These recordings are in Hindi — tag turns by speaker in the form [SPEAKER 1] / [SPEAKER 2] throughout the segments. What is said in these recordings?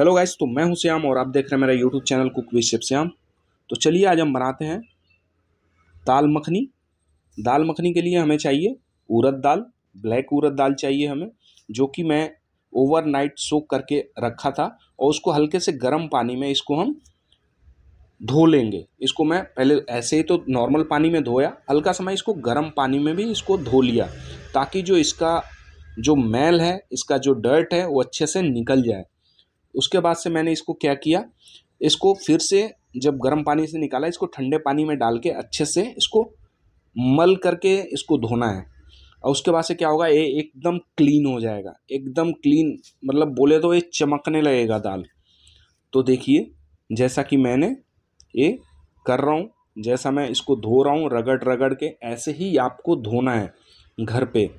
[SPEAKER 1] हेलो गाइस तो मैं हूं श्याम और आप देख रहे हैं मेरा YouTube channel cook with chef Shyam तो चलिए आज हम बनाते हैं दाल मखनी दाल मखनी के लिए हमें चाहिए उड़द दाल ब्लैक उड़द दाल चाहिए हमें जो कि मैं ओवरनाइट सोक करके रखा था और उसको हल्के से गर्म पानी में इसको हम धो लेंगे इसको मैं पहले ऐसे ही तो नॉर्मल पानी में धोया हल्का समय इसको गर्म पानी में भी इसको धो लिया ताकि जो इसका जो मैल है इसका जो डर्ट है वो अच्छे से निकल जाए उसके बाद से मैंने इसको क्या किया इसको फिर से जब गर्म पानी से निकाला इसको ठंडे पानी में डाल के अच्छे से इसको मल करके इसको धोना है और उसके बाद से क्या होगा ये एकदम क्लीन हो जाएगा एकदम क्लीन मतलब बोले तो ये चमकने लगेगा दाल तो देखिए जैसा कि मैंने ये कर रहा हूँ जैसा मैं इसको धो रहा हूँ रगड़ रगड़ के ऐसे ही आपको धोना है घर पे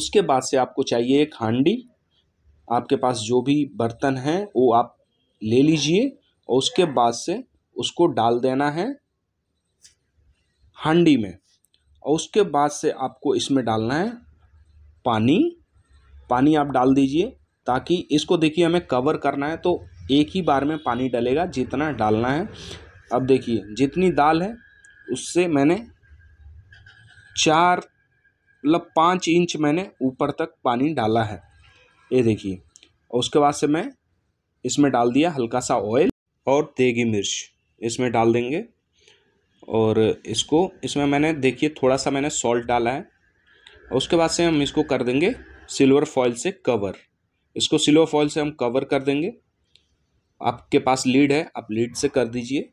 [SPEAKER 1] उसके बाद से आपको चाहिए एक हांडी आपके पास जो भी बर्तन हैं वो आप ले लीजिए और उसके बाद से उसको डाल देना है हांडी में और उसके बाद से आपको इसमें डालना है पानी पानी आप डाल दीजिए ताकि इसको देखिए हमें कवर करना है तो एक ही बार में पानी डलेगा जितना डालना है अब देखिए जितनी दाल है उससे मैंने चार मतलब पाँच इंच मैंने ऊपर तक पानी डाला है ये देखिए और उसके बाद से मैं इसमें डाल दिया हल्का सा ऑयल और देगी मिर्च इसमें डाल देंगे और इसको इसमें मैंने देखिए थोड़ा सा मैंने सॉल्ट डाला है और उसके बाद से हम इसको कर देंगे सिल्वर फॉइल से कवर इसको सिल्वर फॉइल से हम कवर कर देंगे आपके पास लीड है आप लीड से कर दीजिए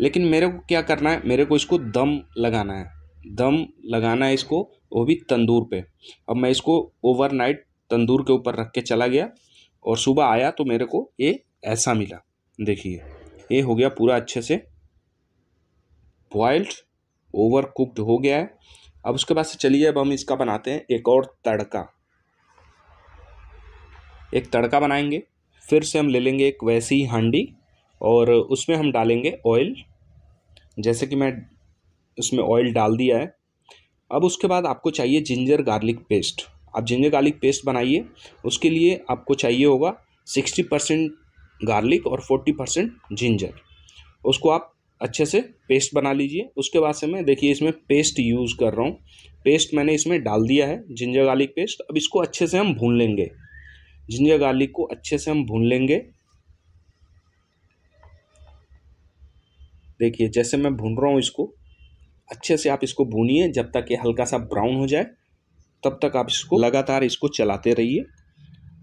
[SPEAKER 1] लेकिन मेरे को क्या करना है मेरे को इसको दम लगाना है दम लगाना है इसको वो भी तंदूर पे अब मैं इसको ओवरनाइट तंदूर के ऊपर रख के चला गया और सुबह आया तो मेरे को ये ऐसा मिला देखिए ये हो गया पूरा अच्छे से बॉइल्ड ओवर कुकड हो गया है अब उसके बाद से चलिए अब हम इसका बनाते हैं एक और तड़का एक तड़का बनाएंगे फिर से हम ले लेंगे एक वैसी हांडी और उसमें हम डालेंगे ऑयल जैसे कि मैं उसमें ऑयल डाल दिया है अब उसके बाद आपको चाहिए जिंजर गार्लिक पेस्ट आप जिंजर गार्लिक पेस्ट बनाइए उसके लिए आपको चाहिए होगा सिक्सटी परसेंट गार्लिक और फोर्टी परसेंट जिंजर उसको आप अच्छे से पेस्ट बना लीजिए उसके बाद से मैं देखिए इसमें पेस्ट यूज़ कर रहा हूँ पेस्ट मैंने इसमें डाल दिया है जिंजर गार्लिक पेस्ट अब इसको अच्छे से हम भून लेंगे जिंजर गार्लिक को अच्छे से हम भून लेंगे देखिए जैसे मैं भून रहा हूँ इसको अच्छे से आप इसको भूनिए जब तक ये हल्का सा ब्राउन हो जाए तब तक आप इसको लगातार इसको चलाते रहिए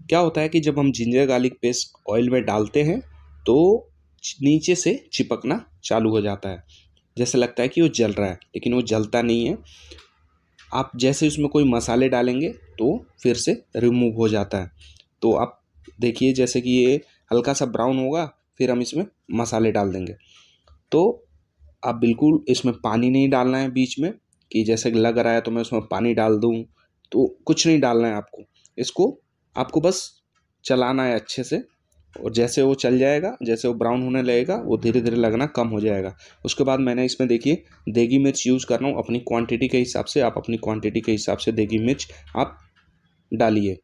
[SPEAKER 1] क्या होता है कि जब हम जिंजर गार्लिक पेस्ट ऑयल में डालते हैं तो नीचे से चिपकना चालू हो जाता है जैसे लगता है कि वो जल रहा है लेकिन वो जलता नहीं है आप जैसे उसमें कोई मसाले डालेंगे तो फिर से रिमूव हो जाता है तो आप देखिए जैसे कि ये हल्का सा ब्राउन होगा फिर हम इसमें मसाले डाल देंगे तो आप बिल्कुल इसमें पानी नहीं डालना है बीच में कि जैसे लग रहा है तो मैं उसमें पानी डाल दूँ तो कुछ नहीं डालना है आपको इसको आपको बस चलाना है अच्छे से और जैसे वो चल जाएगा जैसे वो ब्राउन होने लगेगा वो धीरे धीरे लगना कम हो जाएगा उसके बाद मैंने इसमें देखिए देगी मिर्च यूज़ कर रहा हूँ अपनी क्वांटिटी के हिसाब से आप अपनी क्वांटिटी के हिसाब से देगी मिर्च आप डालिए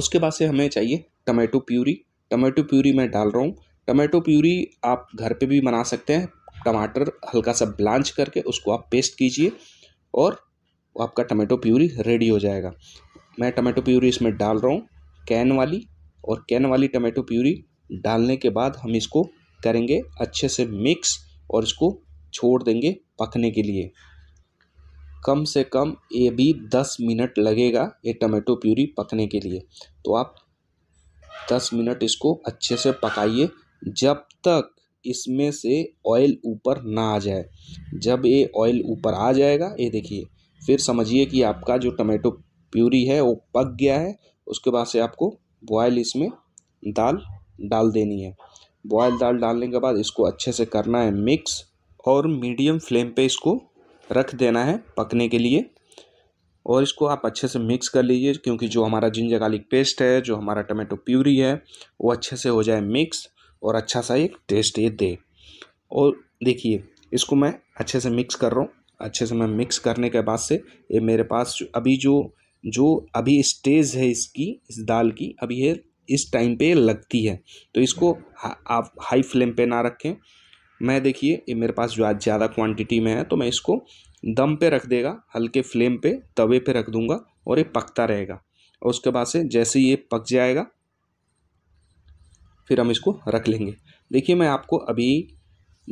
[SPEAKER 1] उसके बाद से हमें चाहिए टमाटो प्यूरी टमाटो प्यूरी मैं डाल रहा हूँ टमाटो प्यूरी आप घर पर भी बना सकते हैं टमाटर हल्का सा ब्लांच करके उसको आप पेस्ट कीजिए और आपका टमाटो प्यूरी रेडी हो जाएगा मैं टमाटो प्यूरी इसमें डाल रहा हूँ कैन वाली और कैन वाली टमाटो प्यूरी डालने के बाद हम इसको करेंगे अच्छे से मिक्स और इसको छोड़ देंगे पकने के लिए कम से कम ये भी दस मिनट लगेगा ये टमाटो प्यूरी पकने के लिए तो आप दस मिनट इसको अच्छे से पकाइए जब तक इसमें से ऑयल ऊपर ना आ जाए जब ये ऑयल ऊपर आ जाएगा ये देखिए फिर समझिए कि आपका जो टमाटो प्यूरी है वो पक गया है उसके बाद से आपको बॉयल इसमें दाल डाल देनी है बॉयल दाल डालने के बाद इसको अच्छे से करना है मिक्स और मीडियम फ्लेम पे इसको रख देना है पकने के लिए और इसको आप अच्छे से मिक्स कर लीजिए क्योंकि जो हमारा जिंजर गार्लिक पेस्ट है जो हमारा टमाटो प्यूरी है वो अच्छे से हो जाए मिक्स और अच्छा सा एक टेस्ट ये दे और देखिए इसको मैं अच्छे से मिक्स कर रहा हूँ अच्छे से मैं मिक्स करने के बाद से ये मेरे पास अभी जो जो अभी स्टेज है इसकी इस दाल की अभी ये इस टाइम पे लगती है तो इसको हा, आप हाई फ्लेम पे ना रखें मैं देखिए ये मेरे पास जो आज ज़्यादा क्वांटिटी में है तो मैं इसको दम पे रख देगा हल्के फ्लेम पे तवे पे रख दूंगा और ये पकता रहेगा और उसके बाद से जैसे ये पक जाएगा फिर हम इसको रख लेंगे देखिए मैं आपको अभी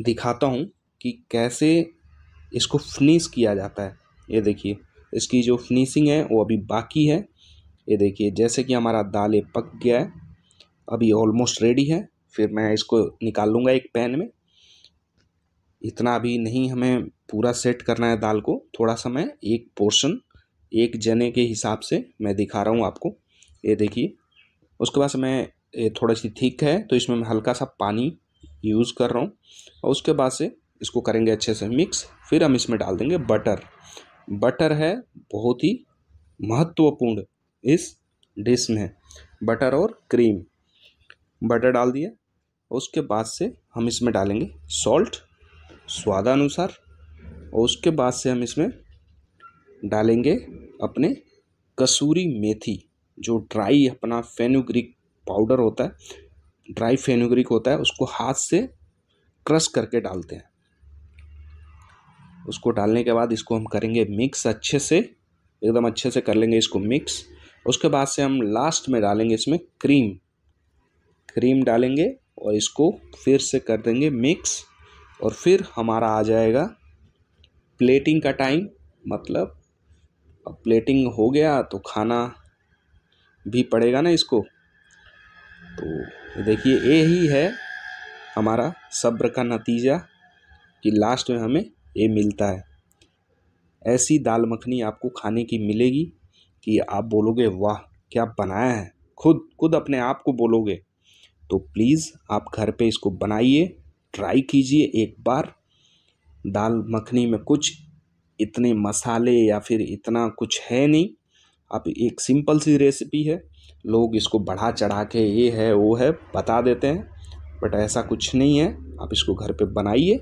[SPEAKER 1] दिखाता हूँ कि कैसे इसको फिनिश किया जाता है ये देखिए इसकी जो फिनिशिंग है वो अभी बाकी है ये देखिए जैसे कि हमारा दालें पक गया है अभी ऑलमोस्ट रेडी है फिर मैं इसको निकाल लूँगा एक पैन में इतना अभी नहीं हमें पूरा सेट करना है दाल को थोड़ा सा मैं एक पोर्शन एक जने के हिसाब से मैं दिखा रहा हूँ आपको ये देखिए उसके बाद मैं ये थोड़ी सी थिक है तो इसमें मैं हल्का सा पानी यूज़ कर रहा हूँ और उसके बाद से इसको करेंगे अच्छे से मिक्स फिर हम इसमें डाल देंगे बटर बटर है बहुत ही महत्वपूर्ण इस डिश में बटर और क्रीम बटर डाल दिया उसके बाद से हम इसमें डालेंगे सॉल्ट स्वादानुसार और उसके बाद से हम इसमें डालेंगे अपने कसूरी मेथी जो ड्राई अपना फेनुग्रिक पाउडर होता है ड्राई फेनुग्रिक होता है उसको हाथ से क्रश करके डालते हैं उसको डालने के बाद इसको हम करेंगे मिक्स अच्छे से एकदम अच्छे से कर लेंगे इसको मिक्स उसके बाद से हम लास्ट में डालेंगे इसमें क्रीम क्रीम डालेंगे और इसको फिर से कर देंगे मिक्स और फिर हमारा आ जाएगा प्लेटिंग का टाइम मतलब अब प्लेटिंग हो गया तो खाना भी पड़ेगा ना इसको तो देखिए यही है हमारा सब्र का नतीजा कि लास्ट में हमें ये मिलता है ऐसी दाल मखनी आपको खाने की मिलेगी कि आप बोलोगे वाह क्या बनाया है खुद खुद अपने आप को बोलोगे तो प्लीज़ आप घर पे इसको बनाइए ट्राई कीजिए एक बार दाल मखनी में कुछ इतने मसाले या फिर इतना कुछ है नहीं आप एक सिंपल सी रेसिपी है लोग इसको बढ़ा चढ़ा के ये है वो है बता देते हैं बट ऐसा कुछ नहीं है आप इसको घर पे बनाइए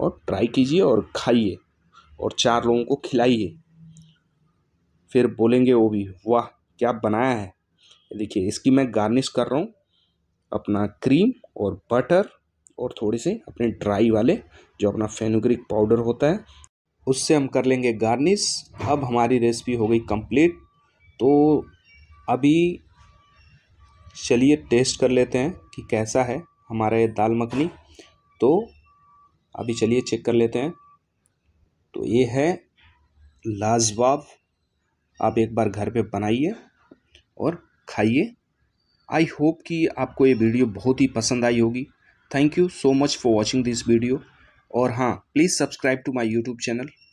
[SPEAKER 1] और ट्राई कीजिए और खाइए और चार लोगों को खिलाइए फिर बोलेंगे वो भी वाह क्या बनाया है देखिए इसकी मैं गार्निश कर रहा हूँ अपना क्रीम और बटर और थोड़े से अपने ड्राई वाले जो अपना फेनुग्रिक पाउडर होता है उससे हम कर लेंगे गार्निश अब हमारी रेसिपी हो गई कंप्लीट तो अभी चलिए टेस्ट कर लेते हैं कि कैसा है हमारा ये दाल मखनी तो अभी चलिए चेक कर लेते हैं तो ये है लाजवाब आप एक बार घर पे बनाइए और खाइए आई होप कि आपको ये वीडियो बहुत ही पसंद आई होगी thank you so much for watching this video और हाँ please subscribe to my YouTube channel